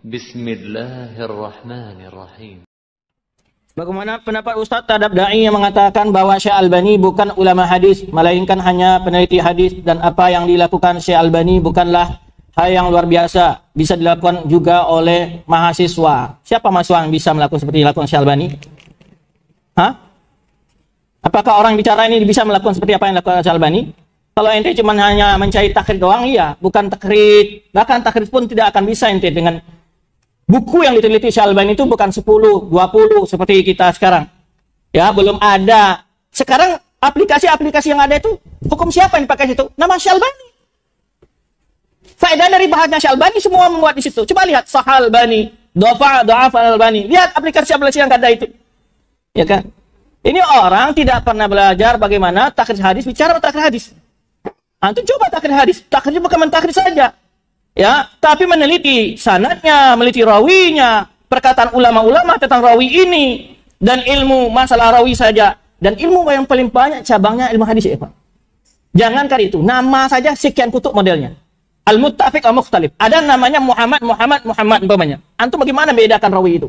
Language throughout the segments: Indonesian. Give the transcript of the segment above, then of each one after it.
Bismillahirrahmanirrahim. Bagaimana pendapat Ustadz terhadap da'i yang mengatakan bahwa Syekh Albani bukan ulama hadis, melainkan hanya peneliti hadis dan apa yang dilakukan Syekh Albani bukanlah hal yang luar biasa, bisa dilakukan juga oleh mahasiswa. Siapa mahasiswa yang bisa melakukan seperti dilakukan Syekh Albani? Hah? Apakah orang bicara ini bisa melakukan seperti apa yang dilakukan Syekh Albani? Kalau ente cuma hanya mencari takrit doang, iya, bukan takrit. Bahkan takrit pun tidak akan bisa ente dengan buku yang diteliti Syalban itu bukan 10, 20 seperti kita sekarang. Ya, belum ada. Sekarang aplikasi-aplikasi yang ada itu hukum siapa yang dipakai situ? Nama Syalbani. Faedah dari bahasnya Syalbani semua membuat di situ. Coba lihat Sahalbani, Dofa, Doaf, Albani. Lihat aplikasi-aplikasi yang ada itu. Ya kan? Ini orang tidak pernah belajar bagaimana takrir hadis bicara takrir hadis. Antum nah, coba takrir hadis, takrirnya bukan mentakdir saja ya tapi meneliti sanatnya meneliti rawinya perkataan ulama-ulama tentang rawi ini dan ilmu masalah rawi saja dan ilmu yang paling banyak cabangnya ilmu hadis ya Pak jangankan itu nama saja sekian kutuk modelnya al muttafiq al mukhtalif ada namanya Muhammad Muhammad Muhammad umpamanya antum bagaimana bedakan rawi itu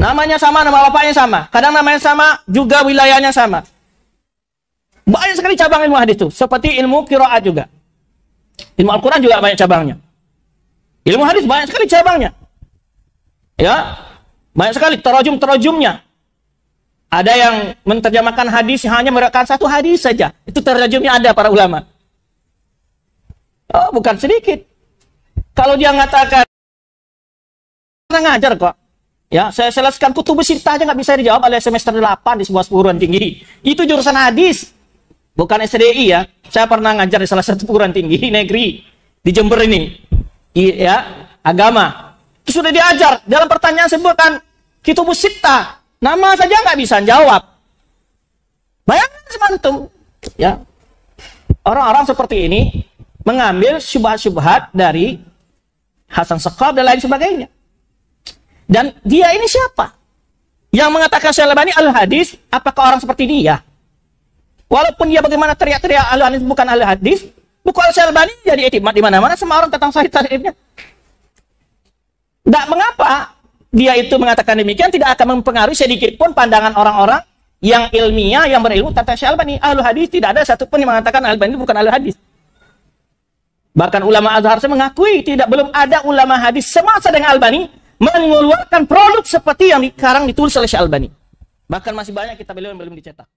namanya sama nama bapaknya sama kadang namanya sama juga wilayahnya sama banyak sekali cabang ilmu hadis itu seperti ilmu qiraat juga Ilmu Al-Quran juga banyak cabangnya. Ilmu hadis banyak sekali cabangnya. Ya, banyak sekali terajum-terajumnya. Ada yang menerjemahkan hadis hanya merekam satu hadis saja. Itu terajumnya ada para ulama. Oh, bukan sedikit. Kalau dia mengatakan pernah ngajar kok. Ya, saya selesaikan kutub sitah aja nggak bisa dijawab oleh semester 8 di sebuah perguruan tinggi. Itu jurusan hadis. Bukan SDI ya. Saya pernah ngajar di salah satu perguruan tinggi negeri di Jember ini ya agama. Itu sudah diajar dalam pertanyaan sebutkan kita sita. Nama saja nggak bisa jawab. Bayangkan semantum ya. Orang-orang seperti ini mengambil syubhat-syubhat dari Hasan Sekop dan lain sebagainya. Dan dia ini siapa? Yang mengatakan Syalbani al-hadis, apakah orang seperti dia? Walaupun dia bagaimana teriak-teriak al-hadis bukan al-hadis, Bukal Syalbani jadi etimat di mana-mana semua orang tentang sahih tarifnya. Tidak mengapa dia itu mengatakan demikian tidak akan mempengaruhi sedikit pun pandangan orang-orang yang ilmiah yang berilmu tentang Syalbani. Ahlu hadis tidak ada satupun yang mengatakan Albani itu bukan ahlu hadis. Bahkan ulama Azhar mengakui tidak belum ada ulama hadis semasa dengan Albani mengeluarkan produk seperti yang sekarang ditulis oleh Syalbani. Bahkan masih banyak kita beliau yang belum dicetak.